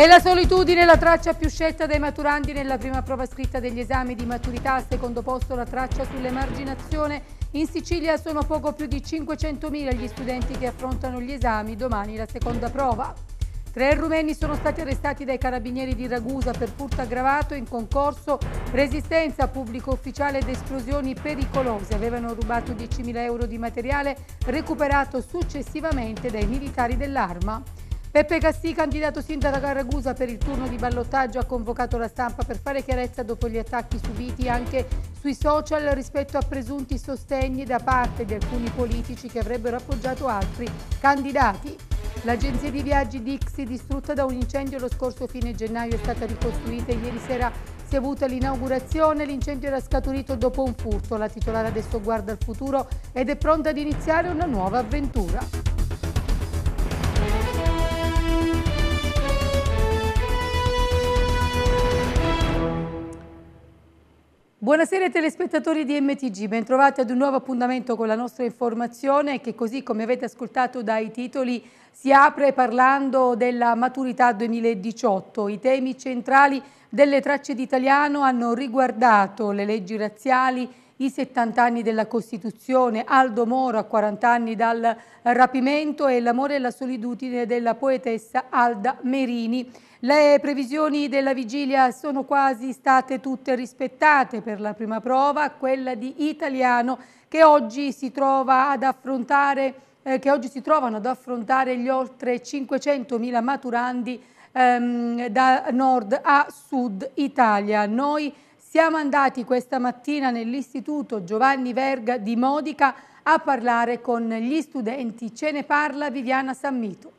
È la solitudine la traccia più scelta dai maturandi nella prima prova scritta degli esami di maturità, secondo posto la traccia sull'emarginazione. In Sicilia sono poco più di 500.000 gli studenti che affrontano gli esami, domani la seconda prova. Tre rumeni sono stati arrestati dai carabinieri di Ragusa per furto aggravato in concorso resistenza pubblico ufficiale ed esplosioni pericolose. Avevano rubato 10.000 euro di materiale recuperato successivamente dai militari dell'arma. Peppe Cassì, candidato sindaco a Ragusa per il turno di ballottaggio, ha convocato la stampa per fare chiarezza dopo gli attacchi subiti anche sui social rispetto a presunti sostegni da parte di alcuni politici che avrebbero appoggiato altri candidati. L'agenzia di viaggi Dixie, distrutta da un incendio lo scorso fine gennaio, è stata ricostruita e ieri sera si è avuta l'inaugurazione. L'incendio era scaturito dopo un furto. La titolare adesso guarda al futuro ed è pronta ad iniziare una nuova avventura. Buonasera telespettatori di MTG, bentrovati ad un nuovo appuntamento con la nostra informazione che così come avete ascoltato dai titoli si apre parlando della maturità 2018. I temi centrali delle tracce d'italiano hanno riguardato le leggi razziali, i 70 anni della Costituzione, Aldo Moro a 40 anni dal rapimento e l'amore e la solitudine della poetessa Alda Merini. Le previsioni della vigilia sono quasi state tutte rispettate per la prima prova, quella di italiano che oggi si trova ad affrontare eh, che oggi si trovano ad affrontare gli oltre 500.000 maturandi ehm, da nord a sud Italia. Noi siamo andati questa mattina nell'Istituto Giovanni Verga di Modica a parlare con gli studenti. Ce ne parla Viviana Sammito.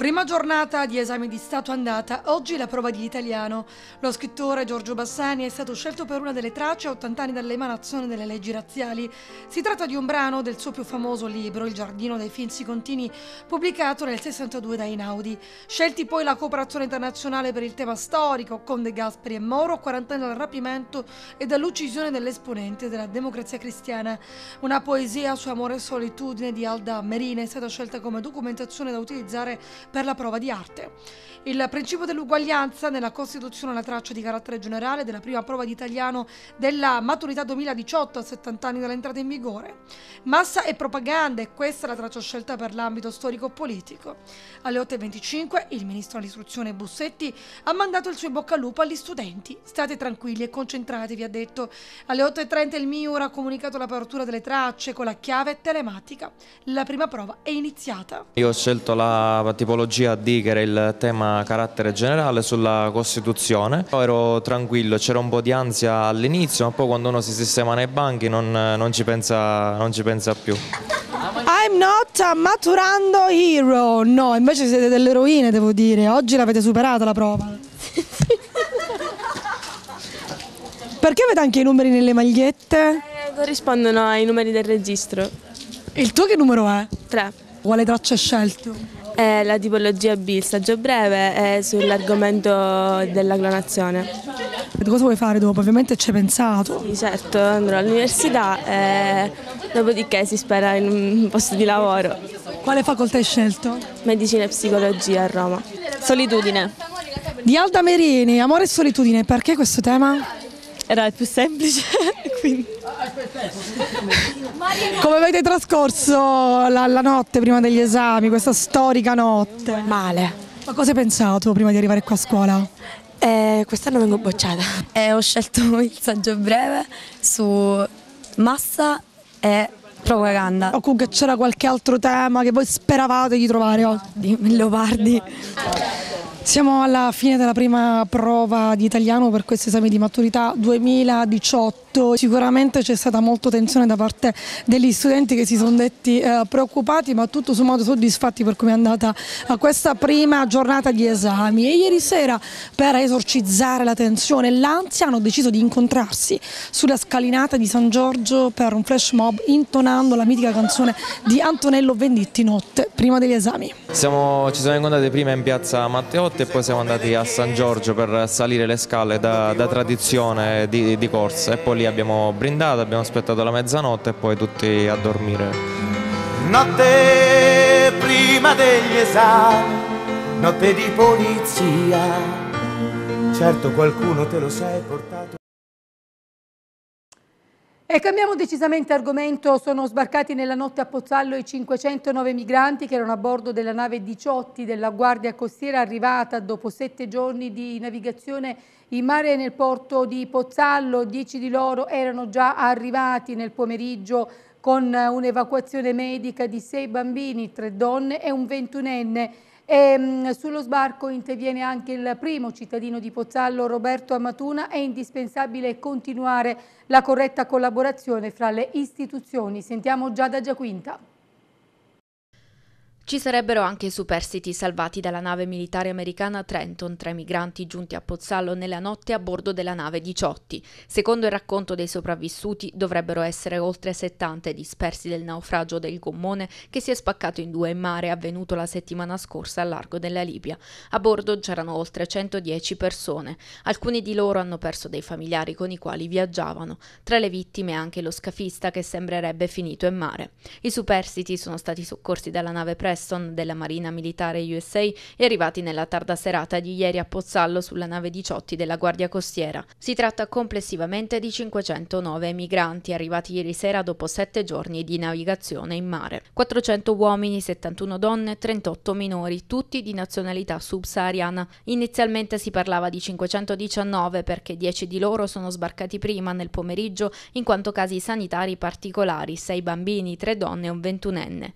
Prima giornata di esami di Stato andata, oggi la prova di italiano. Lo scrittore Giorgio Bassani è stato scelto per una delle tracce a 80 anni dall'emanazione delle leggi razziali. Si tratta di un brano del suo più famoso libro, Il giardino dei finzi contini, pubblicato nel 62 da Inaudi. Scelti poi la cooperazione internazionale per il tema storico, con De Gasperi e Moro, 40 anni dal rapimento e dall'uccisione dell'esponente della democrazia cristiana. Una poesia su amore e solitudine di Alda Merina è stata scelta come documentazione da utilizzare per la prova di arte. Il principio dell'uguaglianza nella Costituzione è una traccia di carattere generale della prima prova di italiano della maturità 2018 a 70 anni dall'entrata in vigore. Massa e propaganda e questa è la traccia scelta per l'ambito storico-politico. Alle 8.25 il ministro dell'istruzione Bussetti ha mandato il suo in bocca al lupo agli studenti. State tranquilli e concentratevi, ha detto. Alle 8.30 il MIUR ha comunicato l'apertura delle tracce con la chiave telematica. La prima prova è iniziata. Io ho scelto la tipologia sociologia D, che era il tema carattere generale, sulla Costituzione. ero tranquillo, c'era un po' di ansia all'inizio, ma poi quando uno si sistema nei banchi non, non, ci, pensa, non ci pensa più. I'm not a maturando hero. No, invece siete delle eroine, devo dire. Oggi l'avete superata la prova. Perché avete anche i numeri nelle magliette? Eh, corrispondono ai numeri del registro. il tuo che numero è? 3. Quale traccia hai scelto? È la tipologia B, il saggio breve, è sull'argomento della clonazione. Cosa vuoi fare dopo? Ovviamente ci hai pensato. Sì, certo, andrò all'università e dopodiché si spera in un posto di lavoro. Quale facoltà hai scelto? Medicina e psicologia a Roma. Solitudine. Di Alda Merini, amore e solitudine, perché questo tema? Era il più semplice, quindi... Come avete trascorso la, la notte prima degli esami, questa storica notte? Male. Ma cosa hai pensato prima di arrivare qua a scuola? Eh, quest'anno vengo bocciata. Eh, ho scelto il saggio breve su massa e propaganda. O comunque c'era qualche altro tema che voi speravate di trovare oggi? Leopardi. Leopardi. Siamo alla fine della prima prova di italiano per questo esame di maturità 2018. Sicuramente c'è stata molta tensione da parte degli studenti che si sono detti eh, preoccupati ma tutto sommato soddisfatti per come è andata eh, questa prima giornata di esami. E ieri sera per esorcizzare la tensione e l'ansia hanno deciso di incontrarsi sulla scalinata di San Giorgio per un flash mob intonando la mitica canzone di Antonello Venditti Notte prima degli esami. Siamo, ci siamo incontrati prima in piazza Matteotti e poi siamo andati a San Giorgio per salire le scale da, da tradizione di, di, corsa e poi lì abbiamo brindato, abbiamo aspettato la mezzanotte e poi tutti a dormire. Notte prima degli esami, notte di polizia, certo qualcuno te lo sei portato. E cambiamo decisamente argomento, sono sbarcati nella notte a Pozzallo i 509 migranti che erano a bordo della nave 18 della Guardia Costiera arrivata dopo sette giorni di navigazione in mare nel porto di Pozzallo, dieci di loro erano già arrivati nel pomeriggio con eh, un'evacuazione medica di sei bambini, tre donne e un ventunenne e, ehm, sullo sbarco interviene anche il primo cittadino di Pozzallo, Roberto Amatuna. È indispensabile continuare la corretta collaborazione fra le istituzioni. Sentiamo Giada Giaquinta. Ci sarebbero anche i superstiti salvati dalla nave militare americana Trenton, tre migranti giunti a Pozzallo nella notte a bordo della nave Diciotti. Secondo il racconto dei sopravvissuti dovrebbero essere oltre 70 dispersi del naufragio del gommone che si è spaccato in due in mare avvenuto la settimana scorsa al largo della Libia. A bordo c'erano oltre 110 persone. Alcuni di loro hanno perso dei familiari con i quali viaggiavano. Tra le vittime anche lo scafista che sembrerebbe finito in mare. I superstiti sono stati soccorsi dalla nave Press Preston della Marina Militare USA e arrivati nella tarda serata di ieri a Pozzallo sulla nave 18 della Guardia Costiera. Si tratta complessivamente di 509 migranti arrivati ieri sera dopo sette giorni di navigazione in mare. 400 uomini, 71 donne, 38 minori, tutti di nazionalità subsahariana. Inizialmente si parlava di 519 perché 10 di loro sono sbarcati prima nel pomeriggio in quanto casi sanitari particolari, 6 bambini, 3 donne e un ventunenne.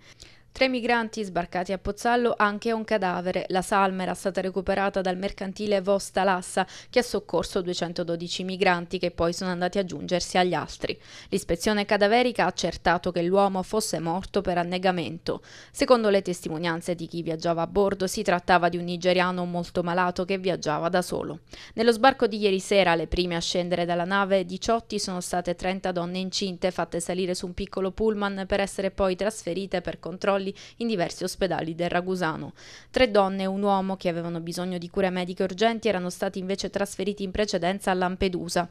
Tra i migranti sbarcati a Pozzallo anche un cadavere. La salma era stata recuperata dal mercantile Vosta Lassa che ha soccorso 212 migranti che poi sono andati ad aggiungersi agli altri. L'ispezione cadaverica ha accertato che l'uomo fosse morto per annegamento. Secondo le testimonianze di chi viaggiava a bordo si trattava di un nigeriano molto malato che viaggiava da solo. Nello sbarco di ieri sera le prime a scendere dalla nave 18 sono state 30 donne incinte fatte salire su un piccolo pullman per essere poi trasferite per controlli controlli in diversi ospedali del Ragusano. Tre donne e un uomo che avevano bisogno di cure mediche urgenti erano stati invece trasferiti in precedenza a Lampedusa.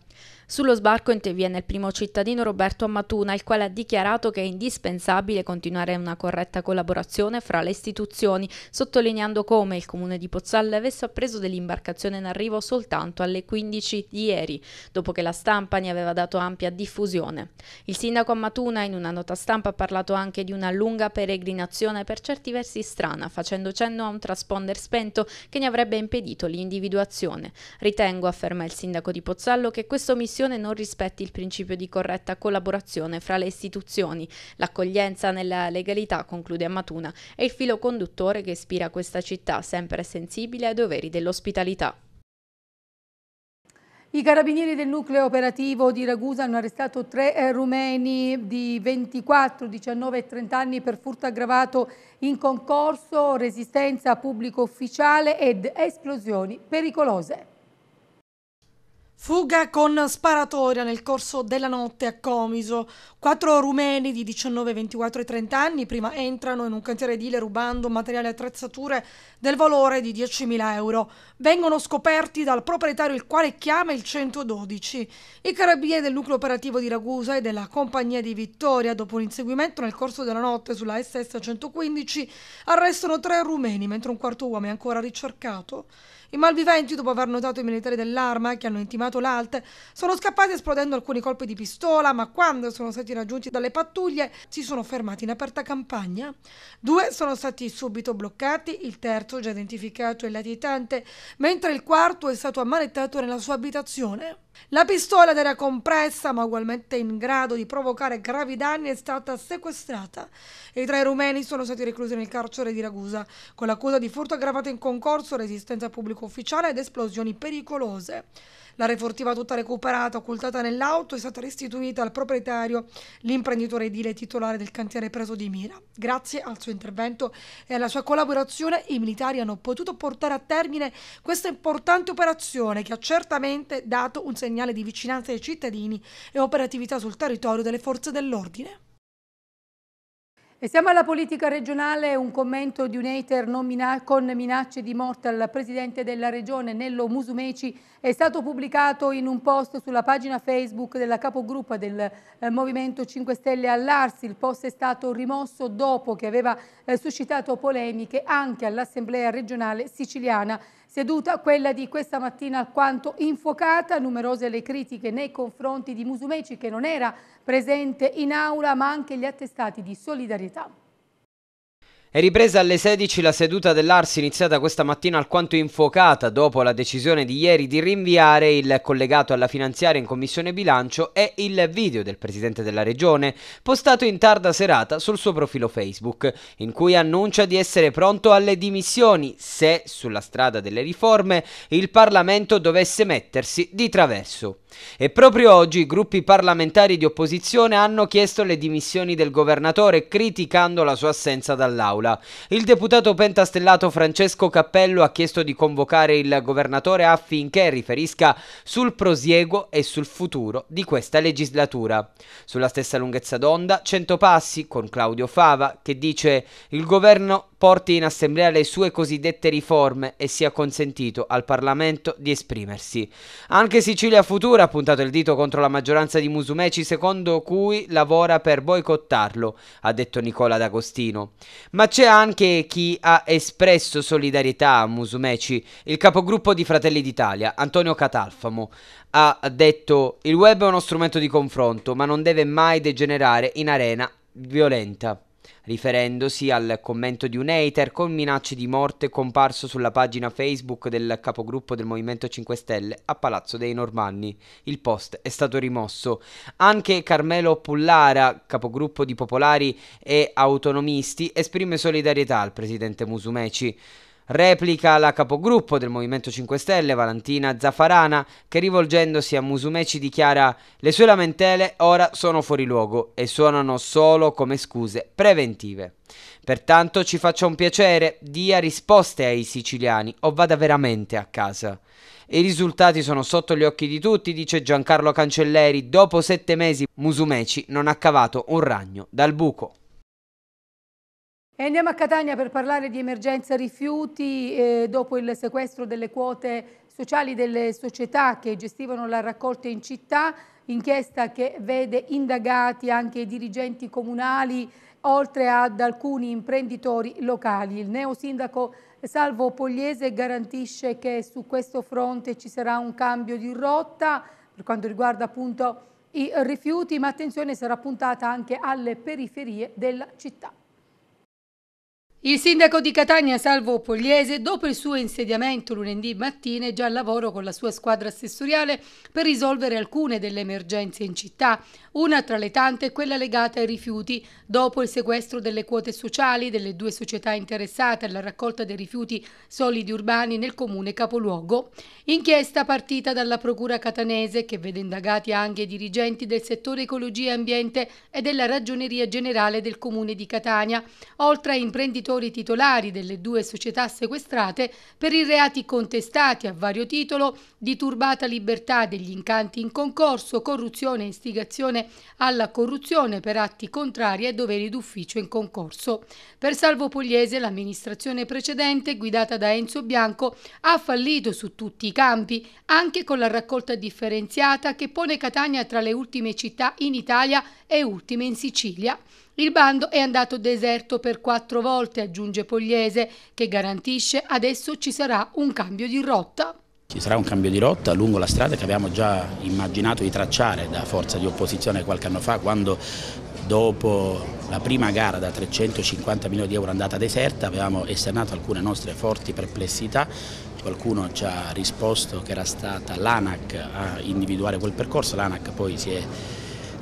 Sullo sbarco interviene il primo cittadino Roberto Ammatuna, il quale ha dichiarato che è indispensabile continuare una corretta collaborazione fra le istituzioni, sottolineando come il comune di Pozzalleves avesse appreso dell'imbarcazione in arrivo soltanto alle 15 di ieri, dopo che la stampa ne aveva dato ampia diffusione. Il sindaco Ammatuna in una nota stampa ha parlato anche di una lunga peregrinazione per certi versi strana, facendo cenno a un trasponder spento che ne avrebbe impedito l'individuazione. Ritengo, afferma il sindaco di Pozzallo, che questa missione situazione non rispetti il principio di corretta collaborazione fra le istituzioni, l'accoglienza nella legalità, conclude Ammatuna, è il filo conduttore che ispira questa città sempre sensibile ai doveri dell'ospitalità. I carabinieri del nucleo operativo di Ragusa hanno arrestato tre eh, rumeni di 24, 19 e 30 anni per furto aggravato in concorso, resistenza pubblico ufficiale ed esplosioni pericolose. Fuga con sparatoria nel corso della notte a Comiso. Quattro rumeni di 19, 24 e 30 anni prima entrano in un cantiere edile rubando materiali e attrezzature del valore di 10.000 euro. Vengono scoperti dal proprietario il quale chiama il 112. I carabinieri del nucleo operativo di Ragusa e della compagnia di Vittoria, dopo un inseguimento nel corso della notte sulla SS 115, arrestano tre rumeni mentre un quarto uomo è ancora ricercato. I malviventi, dopo aver notato i militari dell'arma che hanno intimato l'alt, sono scappati esplodendo alcuni colpi di pistola, ma quando sono stati raggiunti dalle pattuglie si sono fermati in aperta campagna. Due sono stati subito bloccati, il terzo già identificato è latitante, mentre il quarto è stato ammanettato nella sua abitazione. La pistola ed era compressa ma ugualmente in grado di provocare gravi danni è stata sequestrata e i tre rumeni sono stati reclusi nel carcere di Ragusa con l'accusa di furto aggravato in concorso, resistenza a pubblico ufficiale ed esplosioni pericolose. La refurtiva tutta recuperata, occultata nell'auto, è stata restituita al proprietario, l'imprenditore edile titolare del cantiere preso di mira. Grazie al suo intervento e alla sua collaborazione i militari hanno potuto portare a termine questa importante operazione che ha certamente dato un segnale di vicinanza ai cittadini e operatività sul territorio delle forze dell'ordine. E siamo alla politica regionale, un commento di un hater mina con minacce di morte al presidente della regione Nello Musumeci è stato pubblicato in un post sulla pagina Facebook della capogruppa del eh, Movimento 5 Stelle all'Arsi. Il post è stato rimosso dopo che aveva eh, suscitato polemiche anche all'Assemblea regionale siciliana Seduta quella di questa mattina alquanto infuocata, numerose le critiche nei confronti di Musumeci che non era presente in aula ma anche gli attestati di solidarietà. È ripresa alle 16 la seduta dell'Arsi iniziata questa mattina alquanto infuocata dopo la decisione di ieri di rinviare il collegato alla finanziaria in commissione bilancio e il video del presidente della regione postato in tarda serata sul suo profilo Facebook in cui annuncia di essere pronto alle dimissioni se sulla strada delle riforme il Parlamento dovesse mettersi di traverso. E proprio oggi i gruppi parlamentari di opposizione hanno chiesto le dimissioni del governatore criticando la sua assenza dall'aula. Il deputato pentastellato Francesco Cappello ha chiesto di convocare il governatore affinché riferisca sul prosieguo e sul futuro di questa legislatura. Sulla stessa lunghezza d'onda, 100 passi con Claudio Fava che dice il governo porti in assemblea le sue cosiddette riforme e sia consentito al Parlamento di esprimersi. Anche Sicilia Futura ha puntato il dito contro la maggioranza di Musumeci secondo cui lavora per boicottarlo, ha detto Nicola D'Agostino. Ma c'è anche chi ha espresso solidarietà a Musumeci, il capogruppo di Fratelli d'Italia, Antonio Catalfamo, ha detto il web è uno strumento di confronto, ma non deve mai degenerare in arena violenta riferendosi al commento di un hater con minacce di morte comparso sulla pagina Facebook del capogruppo del Movimento 5 Stelle a Palazzo dei Normanni. Il post è stato rimosso. Anche Carmelo Pullara, capogruppo di Popolari e Autonomisti, esprime solidarietà al presidente Musumeci. Replica la capogruppo del Movimento 5 Stelle, Valentina Zaffarana, che rivolgendosi a Musumeci dichiara le sue lamentele ora sono fuori luogo e suonano solo come scuse preventive. Pertanto ci faccia un piacere, dia risposte ai siciliani o vada veramente a casa. I risultati sono sotto gli occhi di tutti, dice Giancarlo Cancelleri. Dopo sette mesi Musumeci non ha cavato un ragno dal buco. E andiamo a Catania per parlare di emergenza rifiuti eh, dopo il sequestro delle quote sociali delle società che gestivano la raccolta in città, inchiesta che vede indagati anche i dirigenti comunali oltre ad alcuni imprenditori locali. Il neosindaco Salvo Pogliese garantisce che su questo fronte ci sarà un cambio di rotta per quanto riguarda appunto i rifiuti, ma attenzione sarà puntata anche alle periferie della città. Il sindaco di Catania Salvo Pogliese, dopo il suo insediamento lunedì mattina, è già al lavoro con la sua squadra assessoriale per risolvere alcune delle emergenze in città. Una tra le tante è quella legata ai rifiuti. Dopo il sequestro delle quote sociali delle due società interessate alla raccolta dei rifiuti solidi urbani nel comune capoluogo. Inchiesta partita dalla procura catanese che vede indagati anche i dirigenti del settore ecologia e ambiente e della ragioneria generale del comune di Catania, oltre a imprenditori amministratori titolari delle due società sequestrate per i reati contestati a vario titolo di turbata libertà degli incanti in concorso, corruzione e istigazione alla corruzione per atti contrari ai doveri d'ufficio in concorso. Per Salvo Pugliese l'amministrazione precedente, guidata da Enzo Bianco, ha fallito su tutti i campi, anche con la raccolta differenziata che pone Catania tra le ultime città in Italia e ultime in Sicilia. Il bando è andato deserto per quattro volte, aggiunge Pogliese, che garantisce adesso ci sarà un cambio di rotta. Ci sarà un cambio di rotta lungo la strada che abbiamo già immaginato di tracciare da forza di opposizione qualche anno fa quando dopo la prima gara da 350 milioni di euro andata deserta avevamo esternato alcune nostre forti perplessità qualcuno ci ha risposto che era stata l'ANAC a individuare quel percorso, l'ANAC poi si è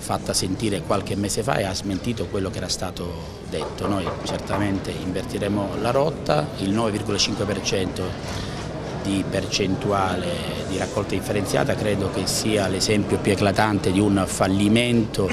fatta sentire qualche mese fa e ha smentito quello che era stato detto. Noi certamente invertiremo la rotta, il 9,5% di percentuale di raccolta differenziata credo che sia l'esempio più eclatante di un fallimento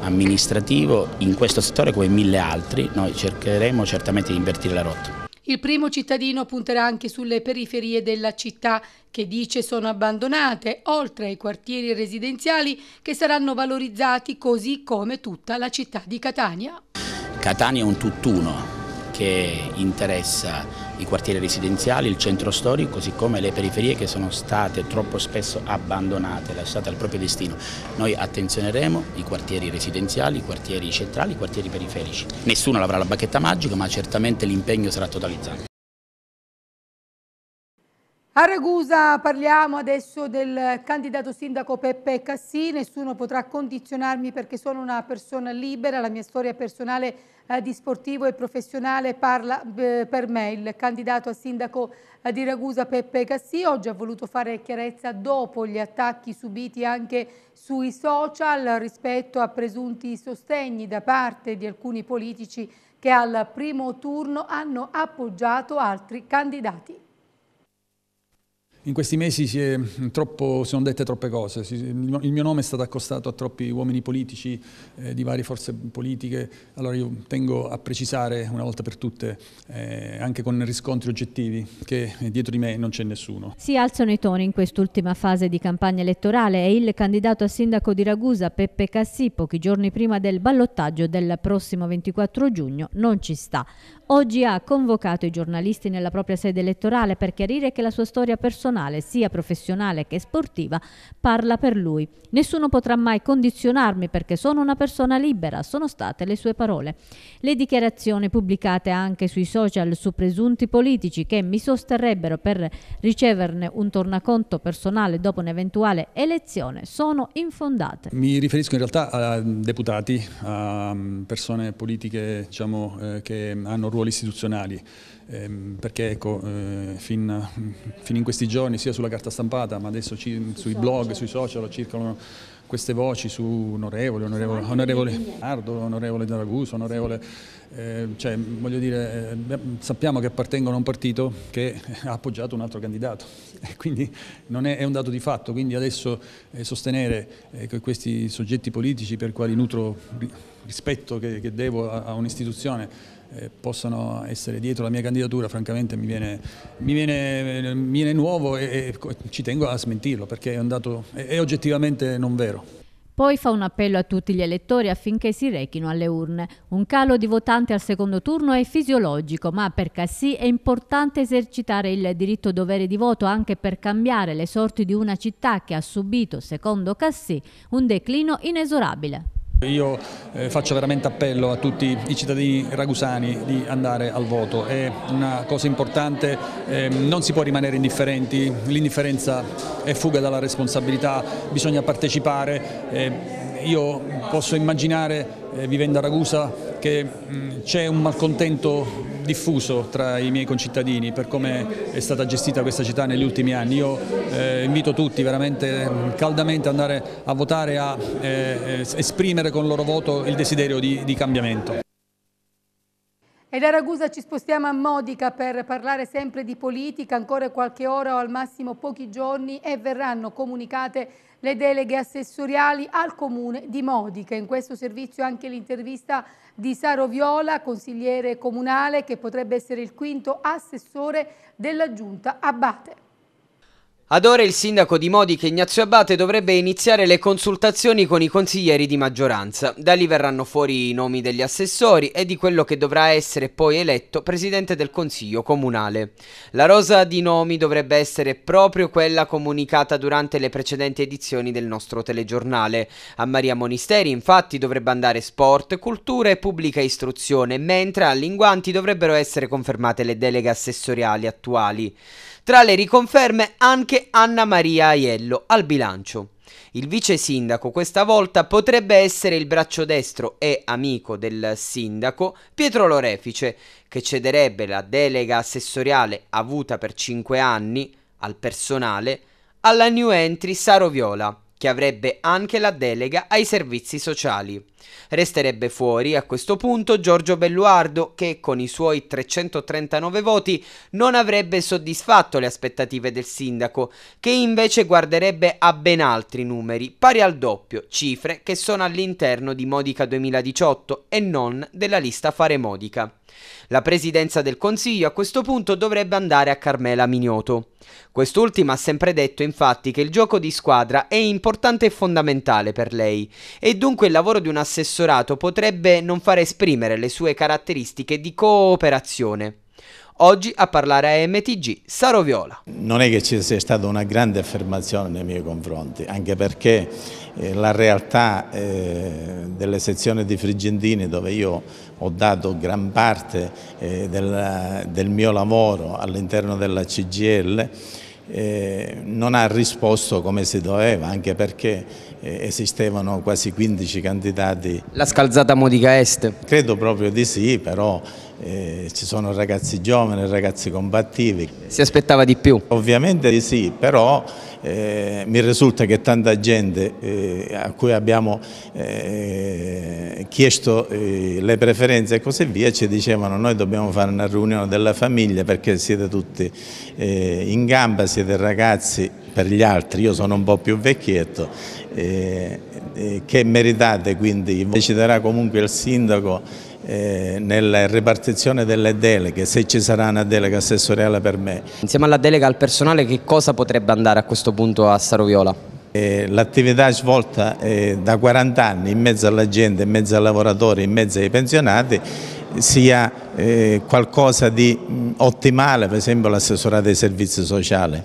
amministrativo in questo settore come in mille altri, noi cercheremo certamente di invertire la rotta. Il primo cittadino punterà anche sulle periferie della città che dice sono abbandonate, oltre ai quartieri residenziali che saranno valorizzati così come tutta la città di Catania. Catania è un tutt'uno che interessa i quartieri residenziali, il centro storico, così come le periferie che sono state troppo spesso abbandonate, lasciate al proprio destino. Noi attenzioneremo i quartieri residenziali, i quartieri centrali, i quartieri periferici. Nessuno avrà la bacchetta magica, ma certamente l'impegno sarà totalizzato. A Ragusa parliamo adesso del candidato sindaco Peppe Cassì, nessuno potrà condizionarmi perché sono una persona libera, la mia storia personale è eh, di sportivo e professionale parla eh, per me il candidato a sindaco eh, di Ragusa Peppe Cassì. Oggi ha voluto fare chiarezza dopo gli attacchi subiti anche sui social rispetto a presunti sostegni da parte di alcuni politici che al primo turno hanno appoggiato altri candidati. In questi mesi si, è, mm, troppo, sono dette troppe cose, il mio nome è stato accostato a troppi uomini politici eh, di varie forze politiche, allora io tengo a precisare una volta per tutte, eh, anche con riscontri oggettivi, che dietro di me non c'è nessuno. Si alzano i toni in quest'ultima fase di campagna elettorale e il candidato a sindaco di Ragusa, Peppe Cassì, pochi giorni prima del ballottaggio del prossimo 24 giugno, non ci sta oggi ha convocato i giornalisti nella propria sede elettorale per chiarire che la sua storia personale, sia professionale che sportiva, parla per lui. Nessuno potrà mai condizionarmi perché sono una persona libera, sono state le sue parole. Le dichiarazioni pubblicate anche sui social su presunti politici che mi sosterrebbero per riceverne un tornaconto personale dopo un'eventuale elezione sono infondate. Mi riferisco in realtà a eh, deputati, a mm, persone politiche diciamo, eh, che hanno ruoli istituzionali, ehm, perché ecco, eh, fin, fin, in questi giorni sia sulla carta stampata ma adesso ci, sui, sui blog, sui social circolano queste voci su onorevole, onorevole, onorevole Ardo, onorevole D'Araguso, onorevole... Eh, cioè, voglio dire, eh, sappiamo che appartengono a un partito che ha appoggiato un altro candidato, quindi è, è, un dato di fatto, quindi adesso eh, sostenere ecco, questi soggetti politici per quali nutro rispetto che, che devo a, a un'istituzione eh, possano essere dietro la mia candidatura francamente mi viene, mi viene, mi viene nuovo e, e, ci tengo a smentirlo perché è, andato, è, è oggettivamente non vero. Poi fa un appello a tutti gli elettori affinché si rechino alle urne. Un calo di votanti al secondo turno è fisiologico, ma per Cassì è importante esercitare il diritto dovere di voto anche per cambiare le sorti di una città che ha subito, secondo Cassì, un declino inesorabile. Io eh, faccio veramente appello a tutti i cittadini ragusani di andare al voto, è una cosa importante, ehm, non si può rimanere indifferenti, l'indifferenza è fuga dalla responsabilità, bisogna partecipare. Ehm, io posso immaginare, eh, vivendo a Ragusa, che mm, c'è un malcontento diffuso tra i miei concittadini per come è stata gestita questa città negli ultimi anni. Io eh, invito tutti veramente mm, caldamente ad andare a votare, a eh, eh esprimere con il loro voto il desiderio di, di cambiamento. E da Ragusa ci spostiamo a Modica per parlare sempre di politica, ancora qualche ora o al massimo pochi giorni e verranno comunicate le deleghe assessoriali al Comune di Modica. In questo servizio anche l'intervista di Saro Viola, consigliere comunale, che potrebbe essere il quinto assessore della Giunta Abate. Ad ora il sindaco di Modiche Ignazio Abate dovrebbe iniziare le consultazioni con i consiglieri di maggioranza. Da lì verranno fuori i nomi degli assessori e di quello che dovrà essere poi eletto presidente del consiglio comunale. La rosa di nomi dovrebbe essere proprio quella comunicata durante le precedenti edizioni del nostro telegiornale. A Maria Monisteri infatti dovrebbe andare sport, cultura e pubblica istruzione, mentre a Linguanti dovrebbero essere confermate le deleghe assessoriali attuali. Tra le riconferme anche Anna Maria Aiello al bilancio. Il vice sindaco questa volta potrebbe essere il braccio destro e amico del sindaco Pietro Lorefice, che cederebbe la delega assessoriale avuta per 5 anni al personale alla new entry Saro Viola che avrebbe anche la delega ai servizi sociali. Resterebbe fuori a questo punto Giorgio Belluardo che con i suoi 339 voti non avrebbe soddisfatto le aspettative del sindaco, che invece guarderebbe a ben altri numeri, pari al doppio, cifre che sono all'interno di Modica 2018 e non della lista Fare Modica. La presidenza del Consiglio a questo punto dovrebbe andare a Carmela Mignoto. Quest'ultima ha sempre detto infatti che il gioco di squadra è importante e fondamentale per lei e dunque il lavoro di un assessorato potrebbe non far esprimere le sue caratteristiche di cooperazione. Oggi a parlare a MTG Saro Viola. Non è che ci sia stata una grande affermazione nei miei confronti, anche perché eh, la realtà eh, delle sezioni di Frigentini dove io ho dato gran parte eh, della, del mio lavoro all'interno della CGL eh, non ha risposto come si doveva, anche perché eh, esistevano quasi 15 candidati. La scalzata modica est? Credo proprio di sì, però eh, ci sono ragazzi giovani, ragazzi combattivi. Si aspettava di più? Ovviamente di sì, però eh, mi risulta che tanta gente eh, a cui abbiamo eh, chiesto eh, le preferenze e così via ci dicevano noi dobbiamo fare una riunione della famiglia perché siete tutti eh, in gamba, siete ragazzi per gli altri, io sono un po' più vecchietto, eh, che meritate quindi deciderà comunque il sindaco eh, nella ripartizione delle deleghe, se ci sarà una delega assessoriale per me. Insieme alla delega al personale che cosa potrebbe andare a questo punto a Saroviola? Eh, l'attività svolta eh, da 40 anni in mezzo alla gente, in mezzo ai lavoratori, in mezzo ai pensionati sia qualcosa di ottimale, per esempio l'assessorato dei servizi sociali.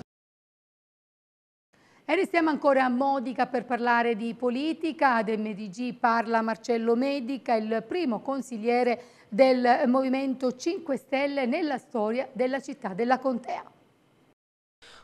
E restiamo ancora a Modica per parlare di politica. Ad MDG parla Marcello Medica, il primo consigliere del Movimento 5 Stelle nella storia della città della Contea.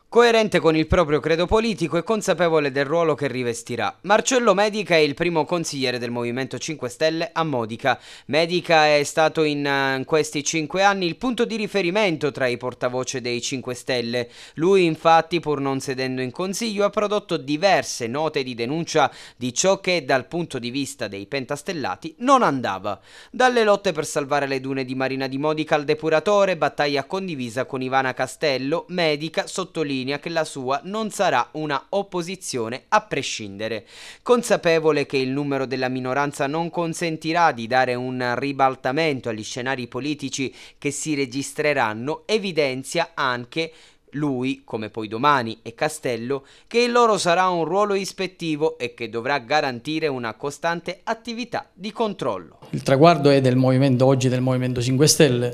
Coerente con il proprio credo politico e consapevole del ruolo che rivestirà, Marcello Medica è il primo consigliere del Movimento 5 Stelle a Modica. Medica è stato in eh, questi cinque anni il punto di riferimento tra i portavoce dei 5 Stelle. Lui infatti, pur non sedendo in consiglio, ha prodotto diverse note di denuncia di ciò che dal punto di vista dei pentastellati non andava. Dalle lotte per salvare le dune di Marina di Modica al depuratore, battaglia condivisa con Ivana Castello, Medica sottolinea sottolinea che la sua non sarà una opposizione a prescindere. Consapevole che il numero della minoranza non consentirà di dare un ribaltamento agli scenari politici che si registreranno, evidenzia anche lui, come poi domani e Castello, che il loro sarà un ruolo ispettivo e che dovrà garantire una costante attività di controllo. Il traguardo è del movimento oggi, del Movimento 5 Stelle,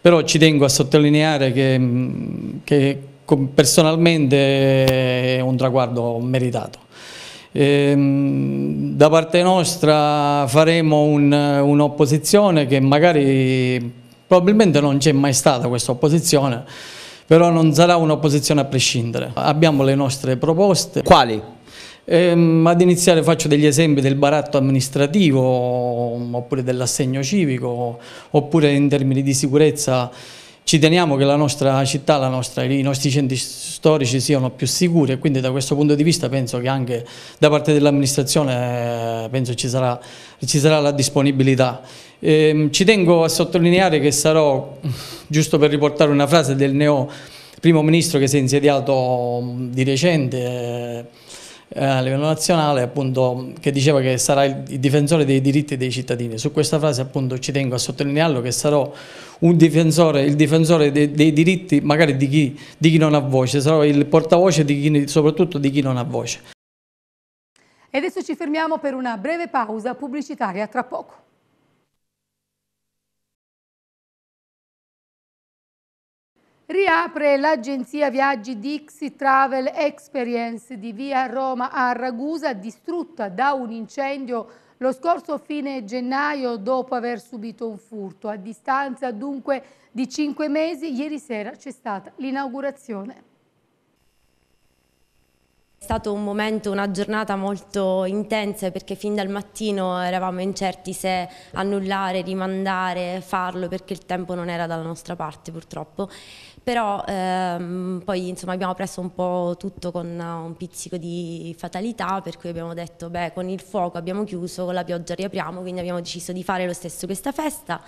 però ci tengo a sottolineare che, che personalmente è eh, un traguardo meritato. Ehm, da parte nostra faremo un'opposizione un che magari probabilmente non c'è mai stata questa opposizione, però non sarà un'opposizione a prescindere. Abbiamo le nostre proposte. Quali? Ehm, ad iniziare faccio degli esempi del baratto amministrativo oppure dell'assegno civico oppure in termini di sicurezza ci teniamo che la nostra città, la nostra, i nostri centri storici siano più sicuri e quindi da questo punto di vista penso che anche da parte dell'amministrazione eh, ci sarà, ci sarà la disponibilità. Eh, ci tengo a sottolineare che sarò, giusto per riportare una frase del neo primo ministro che si è insediato mm, di recente, eh, eh, a livello nazionale appunto, che diceva che sarà il difensore dei diritti dei cittadini. Su questa frase appunto, ci tengo a sottolinearlo che sarò difensore, il difensore dei, dei diritti magari di chi, di chi, non ha voce, sarò il portavoce di chi, soprattutto di chi non ha voce. E adesso ci fermiamo per una breve pausa pubblicitaria tra poco. riapre l'agenzia viaggi Dixie Travel Experience di via Roma a Ragusa, distrutta da un incendio lo scorso fine gennaio dopo aver subito un furto. A distanza dunque di cinque mesi, ieri sera c'è stata l'inaugurazione. È stato un momento, una giornata molto intensa perché fin dal mattino eravamo incerti se annullare, rimandare, farlo perché il tempo non era dalla nostra parte purtroppo però ehm, poi insomma, abbiamo preso un po' tutto con eh, un pizzico di fatalità, per cui abbiamo detto beh con il fuoco abbiamo chiuso, con la pioggia riapriamo, quindi abbiamo deciso di fare lo stesso questa festa.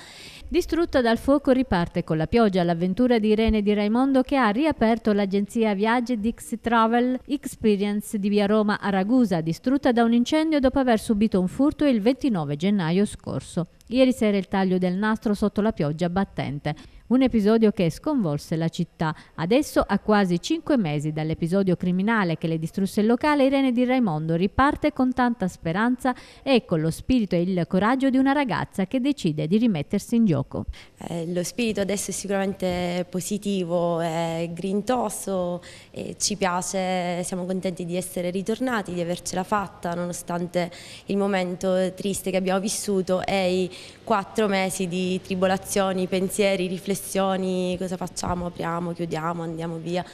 Distrutta dal fuoco riparte con la pioggia l'avventura di Irene di Raimondo che ha riaperto l'agenzia Viaggi Dix Travel Experience di via Roma a Ragusa, distrutta da un incendio dopo aver subito un furto il 29 gennaio scorso. Ieri sera il taglio del nastro sotto la pioggia battente un episodio che sconvolse la città. Adesso, a quasi cinque mesi dall'episodio criminale che le distrusse il locale, Irene di Raimondo riparte con tanta speranza e con lo spirito e il coraggio di una ragazza che decide di rimettersi in gioco. Eh, lo spirito adesso è sicuramente positivo, è grintoso, è, ci piace, siamo contenti di essere ritornati, di avercela fatta nonostante il momento triste che abbiamo vissuto e i quattro mesi di tribolazioni, pensieri, riflessioni questioni, cosa facciamo, apriamo, chiudiamo, andiamo via.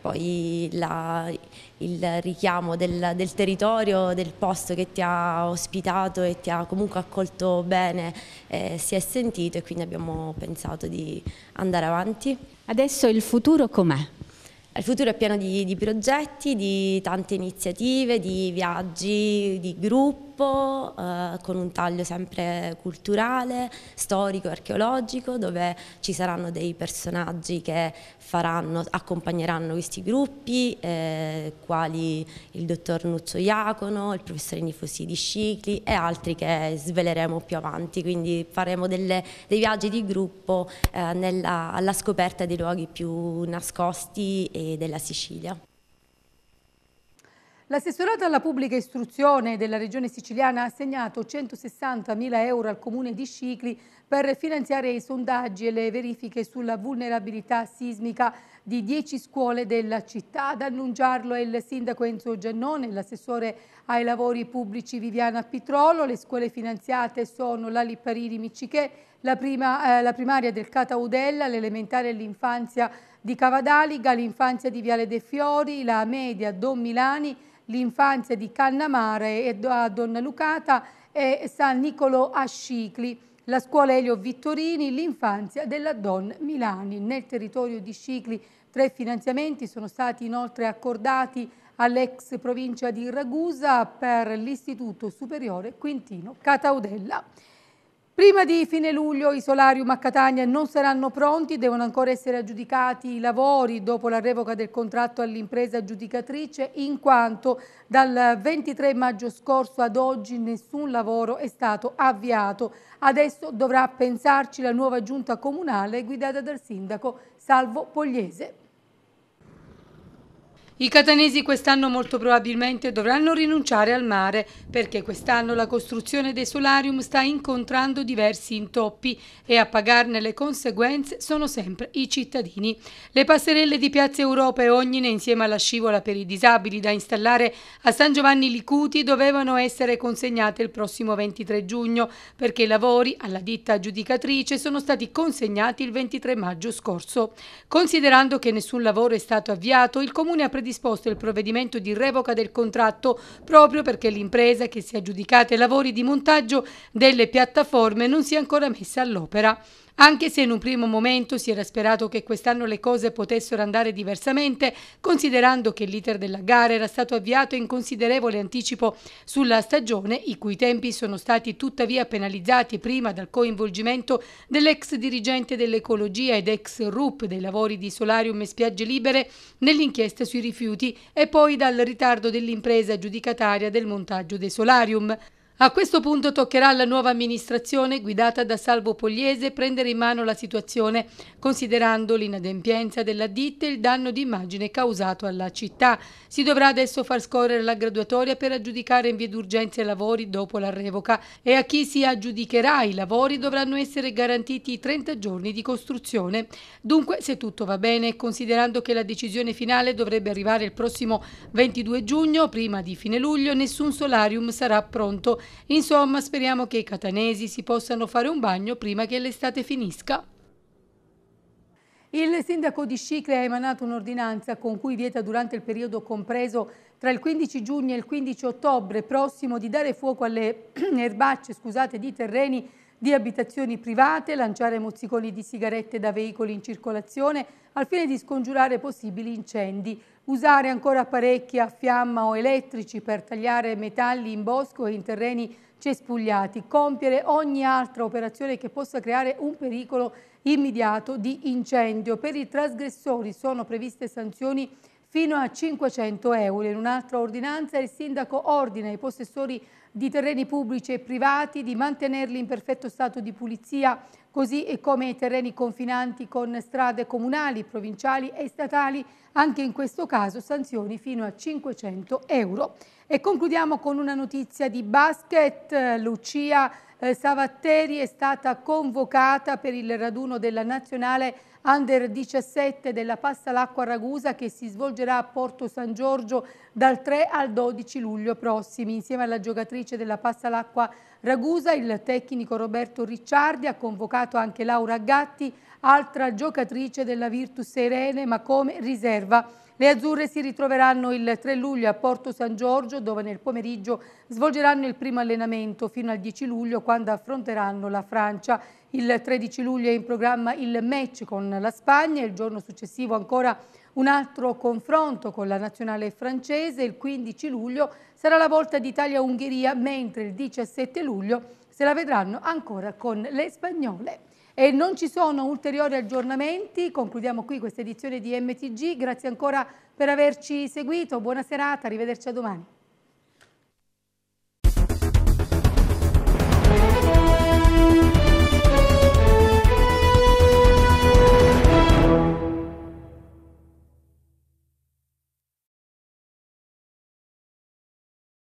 Poi la, il richiamo del, del, territorio, del posto che ti ha ospitato e ti ha comunque accolto bene eh, si è sentito e quindi abbiamo pensato di andare avanti. Adesso il futuro com'è? Il futuro è pieno di, di progetti, di tante iniziative, di viaggi, di gruppi gruppo eh, con un taglio sempre culturale, storico, archeologico, dove ci saranno dei personaggi che faranno, accompagneranno questi gruppi, eh, quali il dottor Nuccio Iacono, il professor Nifosi di Scicli e altri che sveleremo più avanti, quindi faremo delle, dei viaggi di gruppo eh, nella, alla scoperta dei luoghi più nascosti e della Sicilia. L'assessorato alla pubblica istruzione della regione siciliana ha assegnato 160 euro al comune di Scicli per finanziare i sondaggi e le verifiche sulla vulnerabilità sismica di 10 scuole della città. Ad annunciarlo è il sindaco Enzo Giannone, l'assessore ai lavori pubblici Viviana Pitrolo. Le scuole finanziate sono la Lipparini Miccichè, la, prima, eh, la primaria del Cataudella, l'elementare e l'infanzia di Cavadaliga, l'infanzia di Viale De Fiori, la media Don Milani, l'infanzia di Cannamare e Donna Lucata e San Nicolo Ascicli la scuola Elio Vittorini, l'infanzia della Don Milani. Nel territorio di Scicli tre finanziamenti sono stati inoltre accordati all'ex provincia di Ragusa per l'Istituto Superiore Quintino Cataudella. Prima di fine luglio i solarium a Catania non saranno pronti, devono ancora essere aggiudicati i lavori dopo la revoca del contratto all'impresa giudicatrice in quanto dal 23 maggio scorso ad oggi nessun lavoro è stato avviato. Adesso dovrà pensarci la nuova giunta comunale guidata dal sindaco Salvo Pogliese. I catanesi quest'anno molto probabilmente dovranno rinunciare al mare perché quest'anno la costruzione dei solarium sta incontrando diversi intoppi e a pagarne le conseguenze sono sempre i cittadini. Le passerelle di Piazza Europa e Ognine insieme alla scivola per i disabili da installare a San Giovanni Licuti dovevano essere consegnate il prossimo 23 giugno perché i lavori alla ditta giudicatrice sono stati consegnati il 23 maggio scorso. Considerando che nessun lavoro è stato avviato, il Comune ha predisposto disposto il provvedimento di revoca del contratto proprio perché l'impresa che si è aggiudicata i lavori di montaggio delle piattaforme non si è ancora messa all'opera. Anche se in un primo momento si era sperato che quest'anno le cose potessero andare diversamente, considerando che l'iter della gara era stato avviato in considerevole anticipo sulla stagione, i cui tempi sono stati tuttavia penalizzati prima dal coinvolgimento dell'ex dirigente dell'ecologia ed ex RUP dei lavori di solarium e spiagge libere nell'inchiesta sui rifiuti e poi dal ritardo dell'impresa giudicataria del montaggio dei solarium. A questo punto toccherà alla nuova amministrazione guidata da Salvo Pogliese prendere in mano la situazione considerando l'inadempienza della ditta e il danno di immagine causato alla città. Si dovrà adesso far scorrere la graduatoria per aggiudicare in via d'urgenza i lavori dopo la revoca e a chi si aggiudicherà i lavori dovranno essere garantiti i 30 giorni di costruzione. Dunque, se tutto va bene, considerando che la decisione finale dovrebbe arrivare il prossimo 22 giugno, prima di fine luglio, nessun solarium sarà pronto Insomma, speriamo che i catanesi si possano fare un bagno prima che l'estate finisca. Il sindaco di Scicli ha emanato un'ordinanza con cui vieta durante il periodo compreso tra il 15 giugno e il 15 ottobre prossimo di dare fuoco alle erbacce scusate, di terreni di abitazioni private, lanciare mozziconi di sigarette da veicoli in circolazione al fine di scongiurare possibili incendi, usare ancora apparecchi a fiamma o elettrici per tagliare metalli in bosco e in terreni cespugliati, compiere ogni altra operazione che possa creare un pericolo immediato di incendio. Per i trasgressori sono previste sanzioni fino a 500 euro. In un'altra ordinanza il sindaco ordina ai possessori di terreni pubblici e privati di mantenerli in perfetto stato di pulizia, così come i terreni confinanti con strade comunali, provinciali e statali, anche in questo caso sanzioni fino a 500 euro. E concludiamo con una notizia di basket. Lucia eh, Savatteri è stata convocata per il raduno della nazionale under 17 della Passalacqua Ragusa che si svolgerà a Porto San Giorgio dal 3 al 12 luglio prossimi. Insieme alla giocatrice della Passalacqua Ragusa, il tecnico Roberto Ricciardi ha convocato anche Laura Gatti, altra giocatrice della Virtus Serene, ma come riserva le azzurre si ritroveranno il 3 luglio a Porto San Giorgio dove nel pomeriggio svolgeranno il primo allenamento fino al 10 luglio quando affronteranno la Francia. Il 13 luglio è in programma il match con la Spagna e il giorno successivo ancora un altro confronto con la nazionale francese. Il 15 luglio sarà la volta ditalia ungheria mentre il 17 luglio se la vedranno ancora con le spagnole. E non ci sono ulteriori aggiornamenti, concludiamo qui questa edizione di MTG, grazie ancora per averci seguito, buona serata, arrivederci a domani.